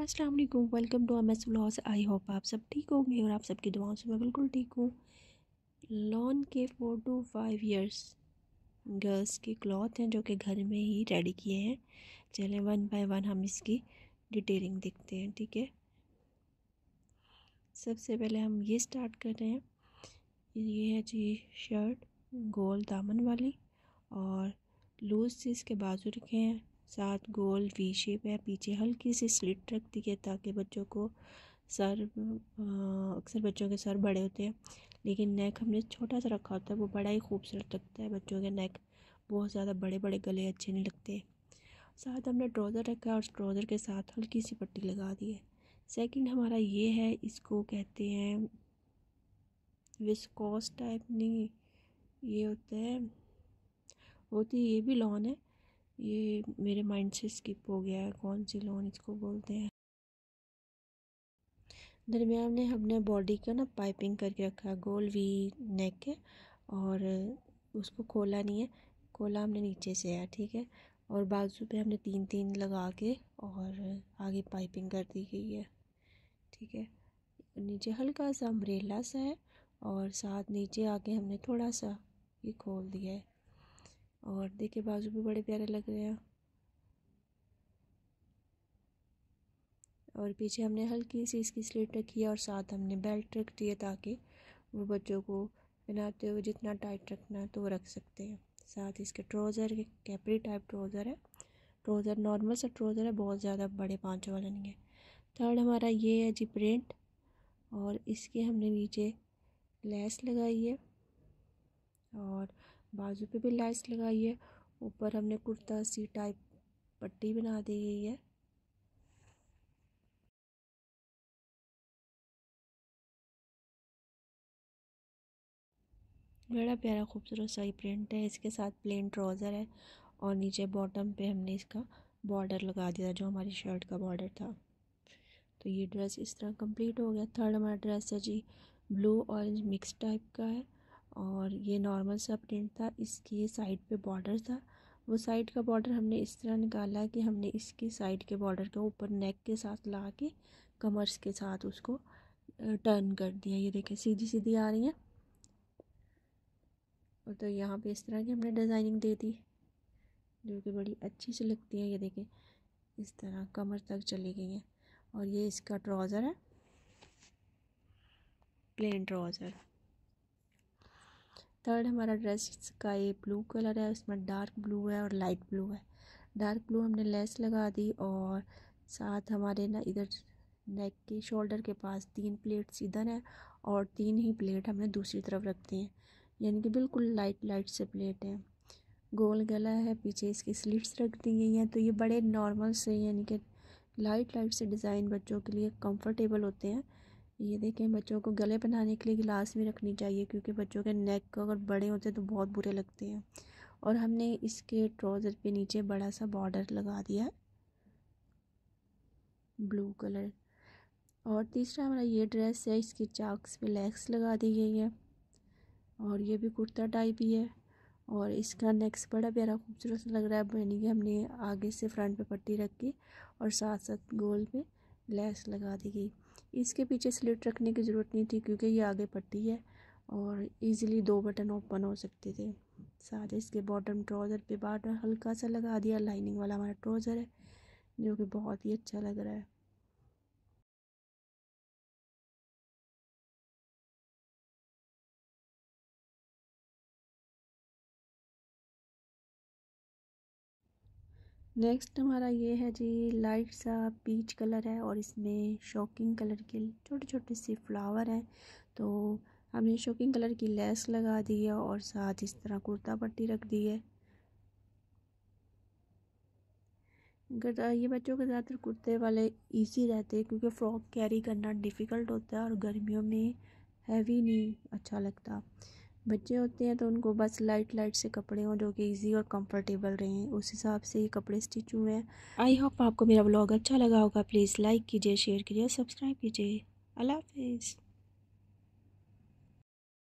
अस्सलाम वालेकुम welcome to M S blogs I hope आप सब ठीक होंगे और आप सबकी दुआओं से मैं बिल्कुल ठीक हूँ लॉन के four to five years girls के क्लॉथ हैं जो कि घर में ही रेडी किए हैं चलें वन बाय वन हम इसकी डिटेलिंग देखते हैं ठीक है सबसे पहले हम ये स्टार्ट कर रहे हैं ये है जी शर्ट गोल दामन वाली और लूज से इसके बाजू रखे हैं साथ गोल वी शेप है पीछे हल्की सी स्लिट रख है ताकि बच्चों को सर अक्सर बच्चों के सर बड़े होते हैं लेकिन नेक हमने छोटा सा रखा होता है वो बड़ा ही खूबसूरत लगता है बच्चों के नेक बहुत ज़्यादा बड़े बड़े गले अच्छे नहीं लगते साथ हमने ट्रोज़र रखा है और ट्रोज़र के साथ हल्की सी पट्टी लगा दी है सेकंड हमारा ये है इसको कहते हैं विस्कोस टाइप नहीं ये होता है होती ये भी लॉन है ये मेरे माइंड से स्किप हो गया है कौन सी लोन इसको बोलते हैं दरमियान ने हमने बॉडी का ना पाइपिंग करके रखा गोल वी नेक है और उसको खोला नहीं है खोला हमने नीचे से है ठीक है और बाजू पे हमने तीन तीन लगा के और आगे पाइपिंग कर दी गई है ठीक है नीचे हल्का सा अम्ब्रेला सा है और साथ नीचे आके हमने थोड़ा सा ये खोल दिया है और देखिए बाजू भी बड़े प्यारे लग रहे हैं और पीछे हमने हल्की सी इसकी स्लेट रखी है और साथ हमने बेल्ट दी है ताकि वो बच्चों को पहनाते हुए जितना टाइट रखना है तो वो रख सकते हैं साथ इसके ट्रोज़र के कैपरी टाइप ट्रोज़र है ट्रोज़र नॉर्मल सा ट्रोज़र है बहुत ज़्यादा बड़े पाँचों वाला नहीं है थर्ड हमारा ये है जी प्रिंट और इसके हमने नीचे लेस लगाई है और बाजू पे भी लाइट्स लगाई है ऊपर हमने कुर्ता सी टाइप पट्टी बना दी गई है बड़ा प्यारा खूबसूरत सा प्रिंट है इसके साथ प्लेन ट्राउज़र है और नीचे बॉटम पे हमने इसका बॉर्डर लगा दिया जो हमारी शर्ट का बॉर्डर था तो ये ड्रेस इस तरह कंप्लीट हो गया थर्ड हमारा ड्रेस है जी ब्लू ऑरेंज मिक्स टाइप का है और ये नॉर्मल सा प्रिंट था इसके साइड पे बॉर्डर था वो साइड का बॉर्डर हमने इस तरह निकाला कि हमने इसके साइड के बॉर्डर के ऊपर नेक के साथ ला के कमर्स के साथ उसको टर्न कर दिया ये देखें सीधी सीधी आ रही है और तो यहाँ पे इस तरह की हमने डिज़ाइनिंग दे दी जो कि बड़ी अच्छी सी लगती है ये देखें इस तरह कमर तक चली गई है और ये इसका ट्राउज़र है प्लेन ट्राउज़र थर्ड हमारा ड्रेस का ये ब्लू कलर है उसमें डार्क ब्लू है और लाइट ब्लू है डार्क ब्लू हमने लेस लगा दी और साथ हमारे ना इधर नेक के शोल्डर के पास तीन प्लेट इधर हैं और तीन ही प्लेट हमने दूसरी तरफ रख दी हैं यानी कि बिल्कुल लाइट लाइट से प्लेट है गोल गला है पीछे इसकी स्लीट्स रख दी गई हैं तो ये बड़े नॉर्मल से यानी कि लाइट लाइट से डिज़ाइन बच्चों के लिए कंफर्टेबल होते हैं ये देखें बच्चों को गले बनाने के लिए गिलास में रखनी चाहिए क्योंकि बच्चों के नेक अगर बड़े होते तो बहुत बुरे लगते हैं और हमने इसके ट्राउज़र पे नीचे बड़ा सा बॉर्डर लगा दिया है ब्लू कलर और तीसरा हमारा ये ड्रेस है इसके चाक्स पे लेग्स लगा दी गई है और ये भी कुर्ता टाइप ही है और इसका नेक्स बड़ा प्यारा खूबसूरत लग रहा है यानी कि हमने आगे से फ्रंट पे पट्टी रखी और साथ साथ गोल पे लैस लगा दी गई इसके पीछे स्लिट रखने की ज़रूरत नहीं थी क्योंकि ये आगे पट्टी है और इजीली दो बटन ओपन हो सकते थे साथ ही इसके बॉटम ट्राउज़र पे बॉर्डर हल्का सा लगा दिया लाइनिंग वाला हमारा ट्राउज़र है जो कि बहुत ही अच्छा लग रहा है नेक्स्ट हमारा ये है जी लाइट सा पीच कलर है और इसमें शॉकिंग कलर के छोटे छोटे से फ्लावर हैं तो हमने शॉकिंग कलर की लेस लगा दी है और साथ इस तरह कुर्ता पट्टी रख दी है ये बच्चों के ज़्यादातर कुर्ते वाले इजी रहते हैं क्योंकि फ़्रॉक कैरी करना डिफ़िकल्ट होता है और गर्मियों में हैवी नहीं अच्छा लगता बच्चे होते हैं तो उनको बस लाइट लाइट से कपड़े हों जो कि इजी और कंफर्टेबल रहें उस हिसाब से ये कपड़े स्टिच हुए हैं आई होप आपको मेरा ब्लॉग अच्छा लगा होगा प्लीज़ लाइक कीजिए शेयर कीजिए सब्सक्राइब कीजिए अल्लाह हाफिज़